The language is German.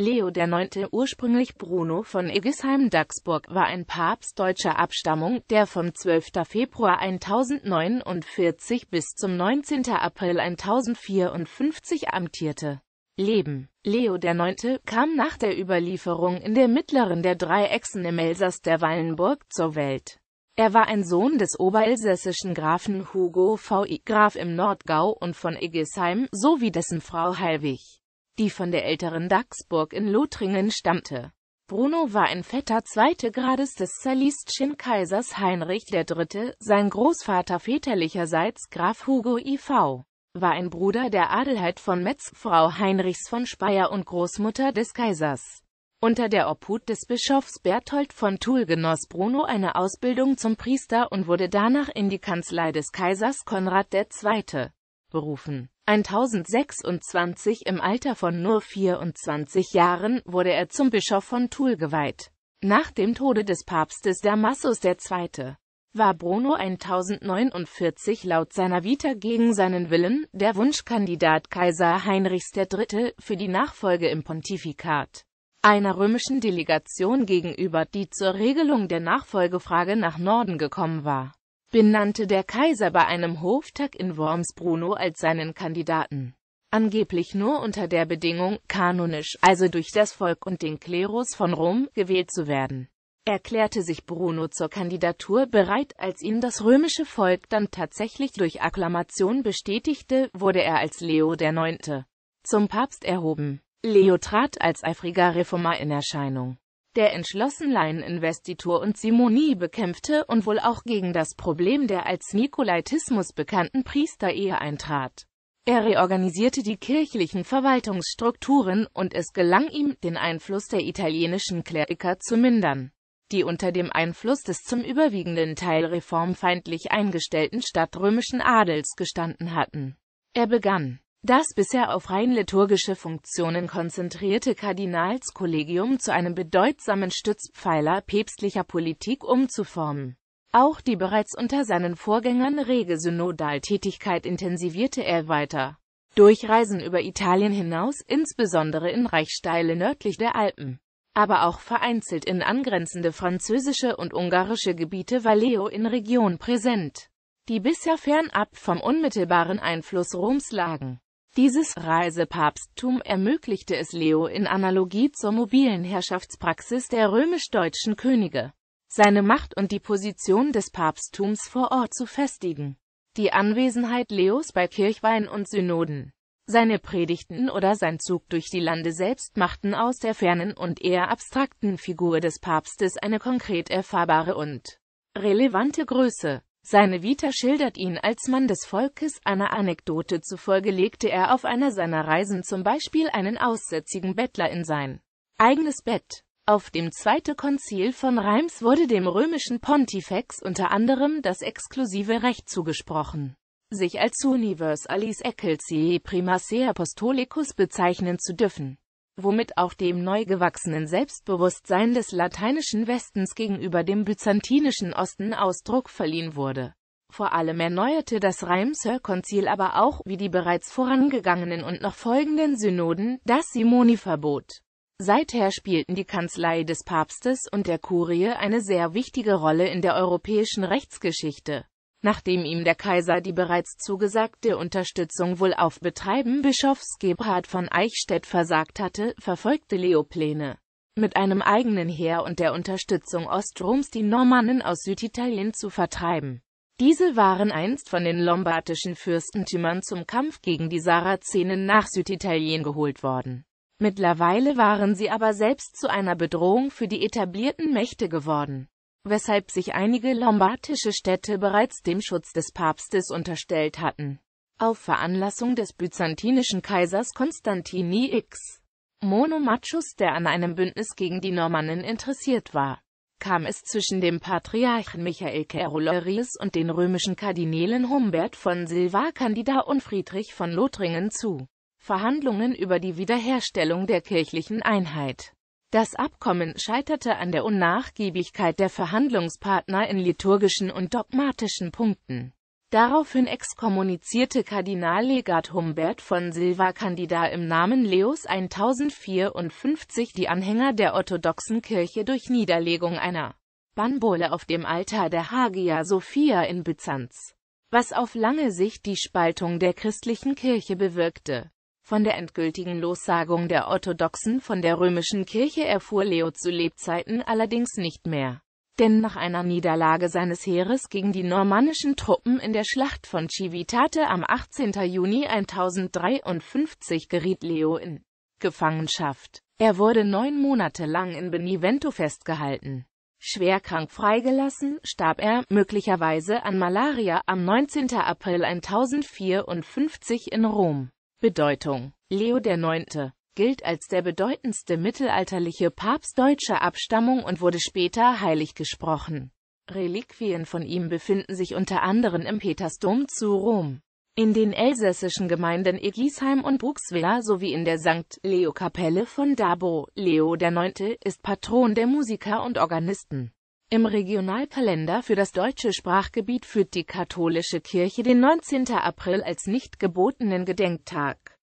Leo IX., ursprünglich Bruno von Egesheim-Dachsburg, war ein Papst deutscher Abstammung, der vom 12. Februar 1049 bis zum 19. April 1054 amtierte. Leben. Leo IX. kam nach der Überlieferung in der mittleren der drei Echsen im Elsass der Wallenburg zur Welt. Er war ein Sohn des oberelsässischen Grafen Hugo V.I. Graf im Nordgau und von Egesheim, sowie dessen Frau Heilwig die von der älteren Dachsburg in Lothringen stammte. Bruno war ein Vetter zweite Grades des zaristischen Kaisers Heinrich III., sein Großvater väterlicherseits Graf Hugo IV. war ein Bruder der Adelheid von Metz, Frau Heinrichs von Speyer und Großmutter des Kaisers. Unter der Obhut des Bischofs Berthold von Thul genoss Bruno eine Ausbildung zum Priester und wurde danach in die Kanzlei des Kaisers Konrad II. berufen. 1026 im Alter von nur 24 Jahren wurde er zum Bischof von Toul geweiht. Nach dem Tode des Papstes Damasus II. war Bruno 1049 laut seiner Vita gegen seinen Willen der Wunschkandidat Kaiser Heinrichs III. für die Nachfolge im Pontifikat einer römischen Delegation gegenüber, die zur Regelung der Nachfolgefrage nach Norden gekommen war benannte der Kaiser bei einem Hoftag in Worms Bruno als seinen Kandidaten. Angeblich nur unter der Bedingung, kanonisch, also durch das Volk und den Klerus von Rom, gewählt zu werden. Erklärte sich Bruno zur Kandidatur bereit, als ihn das römische Volk dann tatsächlich durch Akklamation bestätigte, wurde er als Leo IX. zum Papst erhoben. Leo trat als eifriger Reformer in Erscheinung der entschlossen Laieninvestitur und Simonie bekämpfte und wohl auch gegen das Problem der als Nikolaitismus bekannten Priesterehe eintrat. Er reorganisierte die kirchlichen Verwaltungsstrukturen und es gelang ihm, den Einfluss der italienischen Kleriker zu mindern. Die unter dem Einfluss des zum überwiegenden Teil reformfeindlich eingestellten stadtrömischen Adels gestanden hatten. Er begann, das bisher auf rein liturgische Funktionen konzentrierte Kardinalskollegium zu einem bedeutsamen Stützpfeiler päpstlicher Politik umzuformen. Auch die bereits unter seinen Vorgängern rege Synodaltätigkeit intensivierte er weiter. Durch Reisen über Italien hinaus, insbesondere in Reichsteile nördlich der Alpen, aber auch vereinzelt in angrenzende französische und ungarische Gebiete war Leo in Region präsent, die bisher fernab vom unmittelbaren Einfluss Roms lagen. Dieses Reisepapsttum ermöglichte es Leo in Analogie zur mobilen Herrschaftspraxis der römisch-deutschen Könige, seine Macht und die Position des Papsttums vor Ort zu festigen. Die Anwesenheit Leos bei Kirchwein und Synoden, seine Predigten oder sein Zug durch die Lande selbst machten aus der fernen und eher abstrakten Figur des Papstes eine konkret erfahrbare und relevante Größe. Seine Vita schildert ihn als Mann des Volkes, einer Anekdote zufolge legte er auf einer seiner Reisen zum Beispiel einen aussätzigen Bettler in sein eigenes Bett. Auf dem Zweiten Konzil von Reims wurde dem römischen Pontifex unter anderem das exklusive Recht zugesprochen, sich als Universalis Ecclesiae Primacea Apostolicus bezeichnen zu dürfen womit auch dem neu gewachsenen Selbstbewusstsein des lateinischen Westens gegenüber dem byzantinischen Osten Ausdruck verliehen wurde. Vor allem erneuerte das Reimsör-Konzil aber auch, wie die bereits vorangegangenen und noch folgenden Synoden, das Simoniverbot. Seither spielten die Kanzlei des Papstes und der Kurie eine sehr wichtige Rolle in der europäischen Rechtsgeschichte. Nachdem ihm der Kaiser die bereits zugesagte Unterstützung wohl auf Betreiben Bischofs Gebhard von Eichstätt versagt hatte, verfolgte Leo Pläne, mit einem eigenen Heer und der Unterstützung Ostroms die Normannen aus Süditalien zu vertreiben. Diese waren einst von den lombardischen Fürstentümern zum Kampf gegen die Sarazenen nach Süditalien geholt worden. Mittlerweile waren sie aber selbst zu einer Bedrohung für die etablierten Mächte geworden weshalb sich einige lombardische Städte bereits dem Schutz des Papstes unterstellt hatten. Auf Veranlassung des byzantinischen Kaisers Konstantini X. Monomachus, der an einem Bündnis gegen die Normannen interessiert war, kam es zwischen dem Patriarchen Michael Carolerius und den römischen Kardinälen Humbert von Silva Candida und Friedrich von Lothringen zu Verhandlungen über die Wiederherstellung der kirchlichen Einheit. Das Abkommen scheiterte an der Unnachgiebigkeit der Verhandlungspartner in liturgischen und dogmatischen Punkten. Daraufhin exkommunizierte Kardinallegat Humbert von Silva Candida im Namen Leos 1054 die Anhänger der orthodoxen Kirche durch Niederlegung einer Bannbowle auf dem Altar der Hagia Sophia in Byzanz, was auf lange Sicht die Spaltung der christlichen Kirche bewirkte. Von der endgültigen Lossagung der Orthodoxen von der römischen Kirche erfuhr Leo zu Lebzeiten allerdings nicht mehr. Denn nach einer Niederlage seines Heeres gegen die normannischen Truppen in der Schlacht von Civitate am 18. Juni 1053 geriet Leo in Gefangenschaft. Er wurde neun Monate lang in Benevento festgehalten. Schwerkrank freigelassen, starb er, möglicherweise an Malaria, am 19. April 1054 in Rom. Bedeutung Leo IX. gilt als der bedeutendste mittelalterliche Papst deutscher Abstammung und wurde später heilig gesprochen. Reliquien von ihm befinden sich unter anderem im Petersdom zu Rom, in den elsässischen Gemeinden Egisheim und Bruxwiller sowie in der St. Leo-Kapelle von Dabo. Leo IX. ist Patron der Musiker und Organisten. Im Regionalkalender für das deutsche Sprachgebiet führt die katholische Kirche den 19. April als nicht gebotenen Gedenktag